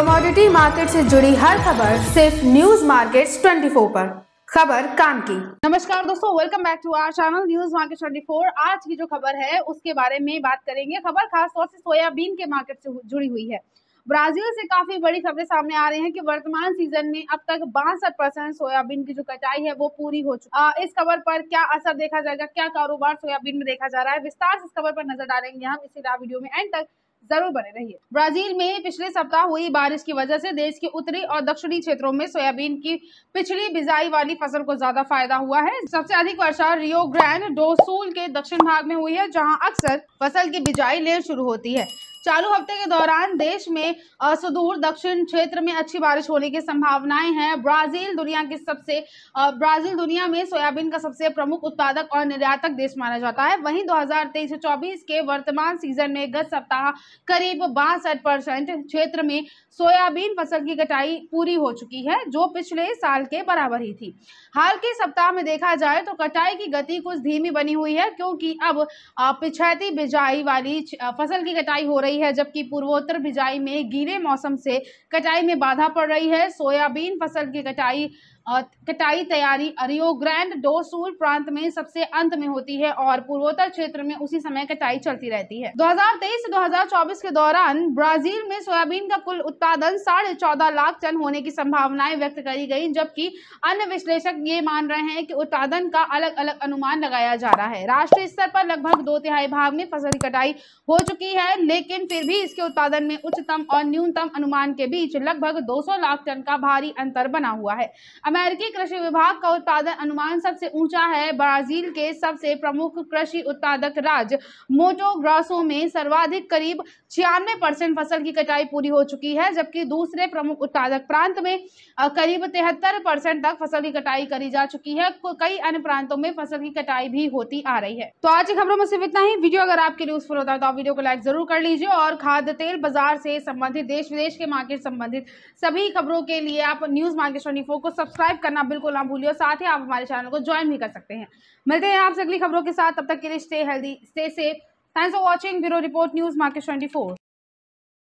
commodity market से जुड़ी हर खबर सिर्फ न्यूज मार्केट 24 पर खबर काम की नमस्कार दोस्तों welcome back to our channel news market 24 आज की जो खबर है उसके बारे में बात करेंगे खबर खासतौर से सोयाबीन के मार्केट से जुड़ी हुई है ब्राजील से काफी बड़ी खबरें सामने आ रही हैं कि वर्तमान सीजन में अब तक बासठ परसेंट सोयाबीन की जो कटाई है वो पूरी हो चुकी इस खबर पर क्या असर देखा जाएगा क्या कारोबार सोयाबीन में देखा जा रहा है विस्तार से इस खबर पर नजर डालेंगे हम इसीलिए वीडियो में एंड तक जरूर बने रहिए ब्राजील में पिछले सप्ताह हुई बारिश की वजह से देश के उत्तरी और दक्षिणी क्षेत्रों में सोयाबीन की पिछली बिजाई वाली फसल को ज्यादा फायदा हुआ है सबसे अधिक वर्षा रियो ग्रैंड डोसूल के दक्षिण भाग में हुई है जहां अक्सर फसल की बिजाई लेट शुरू होती है चालू हफ्ते के दौरान देश में सुदूर दक्षिण क्षेत्र में अच्छी बारिश होने की संभावनाएं हैं ब्राजील दुनिया की सबसे ब्राजील दुनिया में सोयाबीन का सबसे प्रमुख उत्पादक और निर्यातक देश माना जाता है वहीं 2023-24 के वर्तमान सीजन में गत सप्ताह करीब बासठ परसेंट क्षेत्र में सोयाबीन फसल की कटाई पूरी हो चुकी है जो पिछले साल के बराबर ही थी हाल के सप्ताह में देखा जाए तो कटाई की गति कुछ धीमी बनी हुई है क्योंकि अब पिछैती बिजाई वाली फसल की कटाई हो रही रही है जबकि पूर्वोत्तर भिजाई में गीले मौसम से कटाई में बाधा पड़ रही है सोयाबीन फसल की कटाई कटाई तैयारी अरियो ग्रैंड डोसूल प्रांत में सबसे अंत में होती है और पूर्वोत्तर क्षेत्र में उसी समय कटाई चलती रहती है 2023 से 2024 के दौरान ब्राजील में सोयाबीन का कुल उत्पादन साढ़े चौदह लाख टन होने की संभावनाएं व्यक्त करी गई जबकि अन्य विश्लेषक ये मान रहे हैं कि उत्पादन का अलग अलग अनुमान लगाया जा रहा है राष्ट्रीय स्तर पर लगभग दो तिहाई भाग में फसल की कटाई हो चुकी है लेकिन लेकिन फिर भी इसके उत्पादन में उच्चतम और न्यूनतम अनुमान के बीच लगभग 200 लाख टन का भारी अंतर बना हुआ है अमेरिकी कृषि विभाग का उत्पादन अनुमान सबसे ऊंचा है ब्राजील के सबसे प्रमुख कृषि उत्पादक राज्य मोटो में सर्वाधिक करीब छियानवे फसल की कटाई पूरी हो चुकी है जबकि दूसरे प्रमुख उत्पादक प्रांत में करीब तिहत्तर परसेंट तक फसल की कटाई करी जा चुकी है कई अन्य प्रांतों में फसल की कटाई भी होती आ रही है तो आज की खबरों में सिर्फ इतना ही वीडियो अगर आपके लिए यूजफुल होता है तो आप वीडियो को लाइक जरूर कर लीजिए और खाद्य तेल बाजार से संबंधित देश विदेश के मार्केट संबंधित सभी खबरों के लिए आप न्यूज़ मार्केट ट्वेंटी फोर को सब्सक्राइब करना बिल्कुल ना भूलिए साथ ही आप हमारे चैनल को ज्वाइन भी कर सकते हैं मिलते हैं आपसे अगली खबरों के साथ तब तक के लिए stay healthy stay safe thanks for watching bureau report news market twenty